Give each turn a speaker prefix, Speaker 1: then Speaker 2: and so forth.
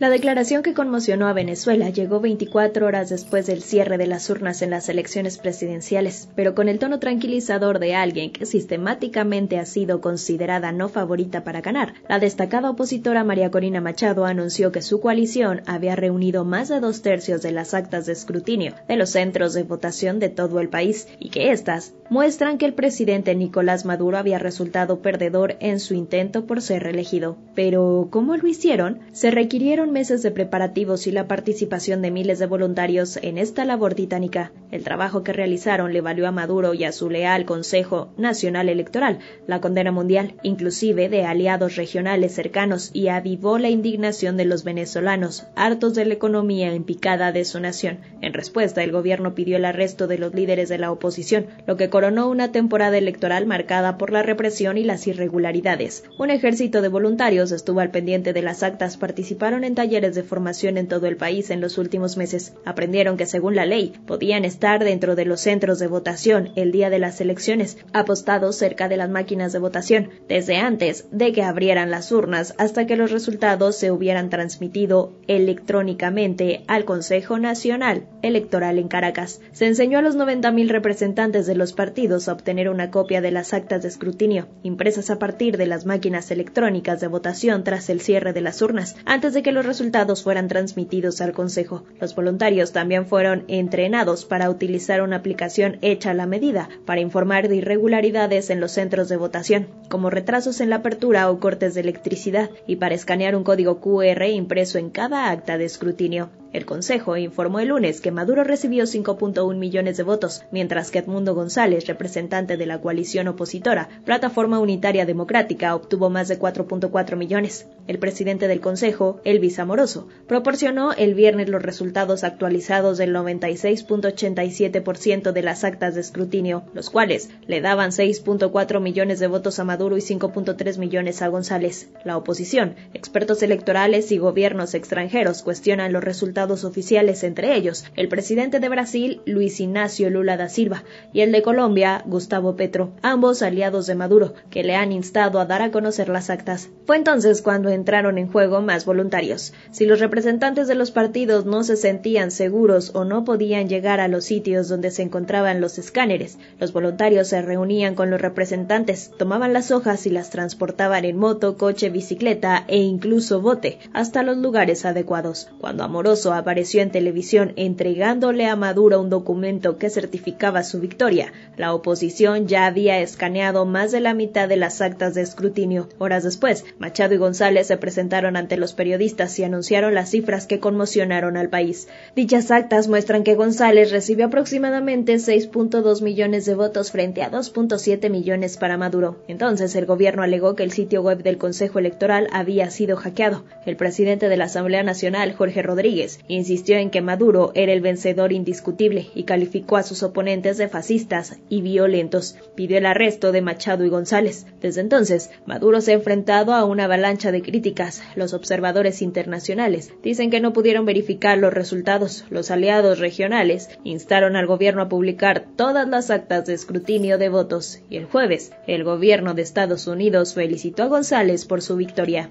Speaker 1: La declaración que conmocionó a Venezuela llegó 24 horas después del cierre de las urnas en las elecciones presidenciales, pero con el tono tranquilizador de alguien que sistemáticamente ha sido considerada no favorita para ganar. La destacada opositora María Corina Machado anunció que su coalición había reunido más de dos tercios de las actas de escrutinio de los centros de votación de todo el país y que éstas muestran que el presidente Nicolás Maduro había resultado perdedor en su intento por ser reelegido. Pero, ¿cómo lo hicieron? Se requirieron meses de preparativos y la participación de miles de voluntarios en esta labor titánica. El trabajo que realizaron le valió a Maduro y a su leal Consejo Nacional Electoral la condena mundial, inclusive de aliados regionales cercanos, y avivó la indignación de los venezolanos, hartos de la economía impicada de su nación. En respuesta, el gobierno pidió el arresto de los líderes de la oposición, lo que coronó una temporada electoral marcada por la represión y las irregularidades. Un ejército de voluntarios estuvo al pendiente de las actas, participaron en talleres de formación en todo el país en los últimos meses. Aprendieron que según la ley podían estar dentro de los centros de votación el día de las elecciones, apostados cerca de las máquinas de votación, desde antes de que abrieran las urnas hasta que los resultados se hubieran transmitido electrónicamente al Consejo Nacional Electoral en Caracas. Se enseñó a los 90.000 representantes de los partidos a obtener una copia de las actas de escrutinio, impresas a partir de las máquinas electrónicas de votación tras el cierre de las urnas, antes de que los resultados fueran transmitidos al Consejo. Los voluntarios también fueron entrenados para utilizar una aplicación hecha a la medida para informar de irregularidades en los centros de votación, como retrasos en la apertura o cortes de electricidad, y para escanear un código QR impreso en cada acta de escrutinio. El Consejo informó el lunes que Maduro recibió 5.1 millones de votos, mientras que Edmundo González, representante de la coalición opositora Plataforma Unitaria Democrática, obtuvo más de 4.4 millones. El presidente del Consejo, Elvis Amoroso, proporcionó el viernes los resultados actualizados del 96.87% de las actas de escrutinio, los cuales le daban 6.4 millones de votos a Maduro y 5.3 millones a González. La oposición, expertos electorales y gobiernos extranjeros cuestionan los resultados oficiales, entre ellos el presidente de Brasil, Luis Ignacio Lula da Silva, y el de Colombia, Gustavo Petro, ambos aliados de Maduro, que le han instado a dar a conocer las actas. Fue entonces cuando entraron en juego más voluntarios. Si los representantes de los partidos no se sentían seguros o no podían llegar a los sitios donde se encontraban los escáneres, los voluntarios se reunían con los representantes, tomaban las hojas y las transportaban en moto, coche, bicicleta e incluso bote hasta los lugares adecuados. Cuando Amoroso apareció en televisión entregándole a Maduro un documento que certificaba su victoria, la oposición ya había escaneado más de la mitad de las actas de escrutinio. Horas después, Machado y González se presentaron ante los periodistas y anunciaron las cifras que conmocionaron al país. Dichas actas muestran que González recibió aproximadamente 6.2 millones de votos frente a 2.7 millones para Maduro. Entonces, el gobierno alegó que el sitio web del Consejo Electoral había sido hackeado. El presidente de la Asamblea Nacional, Jorge Rodríguez, Insistió en que Maduro era el vencedor indiscutible y calificó a sus oponentes de fascistas y violentos. Pidió el arresto de Machado y González. Desde entonces, Maduro se ha enfrentado a una avalancha de críticas. Los observadores internacionales dicen que no pudieron verificar los resultados. Los aliados regionales instaron al gobierno a publicar todas las actas de escrutinio de votos y el jueves el gobierno de Estados Unidos felicitó a González por su victoria.